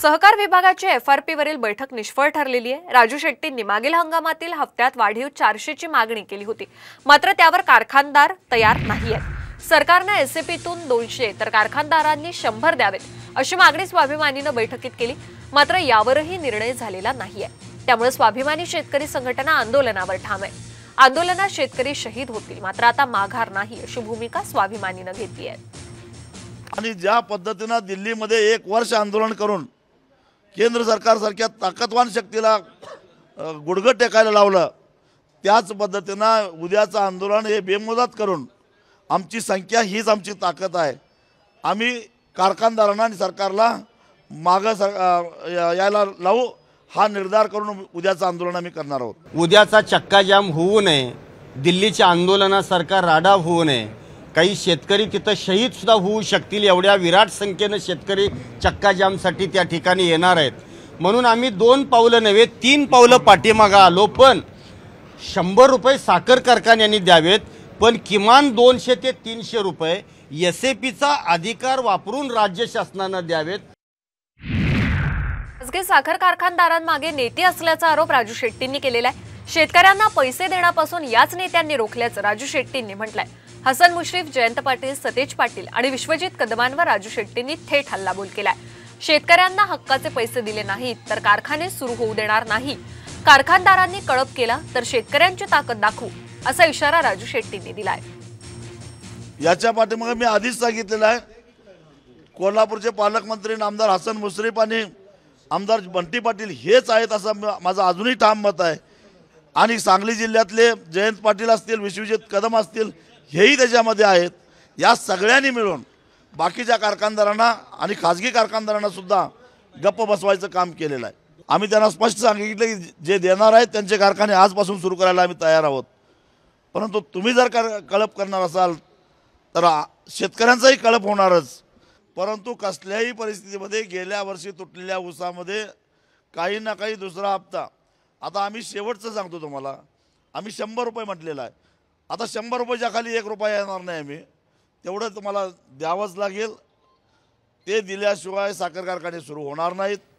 सहकार विभागाची F R पीवरील बैठक निष्फळ ठरलेली आहे राजू शेट्टींनी मागील हंगामातील हप्त्यात वाढीव चारशेची मागणी केली होती मात्र त्यावर कारखानदार तयार नाही आहेत सरकारनं एसएपीतून दोनशे तर कारखानदारांनी शंभर द्यावेत अशी मागणी स्वाभिमानीनं बैठकीत केली मात्र यावरही निर्णय झालेला नाहीये त्यामुळे स्वाभिमानी शेतकरी संघटना आंदोलनावर ठाम आहे आंदोलनात शेतकरी शहीद होतील मात्र आता माघार नाही अशी भूमिका स्वाभिमानीनं घेतली आहे आणि ज्या पद्धतीनं दिल्लीमध्ये एक वर्ष आंदोलन करून केंद्र सरकारसारख्या ताकदवान शक्तीला गुडघं टेकायला लावलं त्याच पद्धतीनं उद्याचं आंदोलन हे बेमुदत करून आमची संख्या हीच आमची ताकद आहे आम्ही कारखानदारांना आणि सरकारला मागं यायला लावू हा निर्धार करून उद्याचं आंदोलन आम्ही करणार आहोत उद्याचा चक्काजाम होऊ नये दिल्लीच्या आंदोलनासारखा सरकार राडाव होऊ नये काही शेतकरी तिथं शहीदसुद्धा होऊ शकतील एवढ्या विराट संख्येनं शेतकरी चक्काजामसाठी त्या ठिकाणी येणार आहेत म्हणून आम्ही दोन पावलं नव्हे तीन पावलं पाठीमागा आलो पण शंभर रुपये साखर कारखान्यांनी द्यावेत पण किमान दोनशे ते तीनशे रुपये एस ए पीचा अधिकार वापरून राज्य शासनानं द्यावेत खासगी साखर कारखानदारांमागे नेते असल्याचा आरोप राजू शेट्टींनी केलेला आहे शेतकऱ्यांना पैसे देण्यापासून याच नेत्यांनी रोखल्याचं राजू शेट्टींनी म्हटलंय हसन मुश्रीफ जयंत पाटील सतेज पाटील आणि विश्वजित कदमांवर राजू शेट्टींनी थेट हल्लाबोल केलाय शेतकऱ्यांना हक्काचे पैसे दिले नाहीत तर कारखाने सुरू होऊ देणार नाही कारखानदारांनी कळप केला तर शेतकऱ्यांची ताकद दाखवू असा इशारा राजू शेट्टींनी दिलाय याच्या पाठीमागे मी आधीच सांगितलेलं आहे कोल्हापूरचे पालकमंत्री आमदार हसन मुश्रीफ आणि आमदार बंटी पाटील हेच आहेत असं माझं अजूनही ठाम मत आहे आणि सांगली जिल्ह्यातले जयंत पाटील असतील विश्वजित कदम असतील हेही त्याच्यामध्ये आहेत या सगळ्यांनी मिळून बाकीच्या कारखानदारांना आणि खाजगी कारखानदारांनासुद्धा गप्प बसवायचं काम केलेलं आहे आम्ही त्यांना स्पष्ट सांगितलं की जे देणार आहेत त्यांचे कारखाने आजपासून सुरू करायला आम्ही तयार आहोत परंतु तुम्ही जर कर कळप करणार असाल तर शेतकऱ्यांचाही कळप होणारच परंतु कसल्याही परिस्थितीमध्ये गेल्या वर्षी तुटलेल्या ऊसामध्ये काही ना काही दुसरा हप्ता आता आम्ही शेवटचं सांगतो तुम्हाला आम्ही शंभर रुपये म्हटलेला आहे आता शंभर रुपयाच्या खाली एक रुपया येणार नाही आम्ही तेवढं तुम्हाला द्यावंच लागेल ते दिल्याशिवाय साखर कारखाने सुरू होणार नाहीत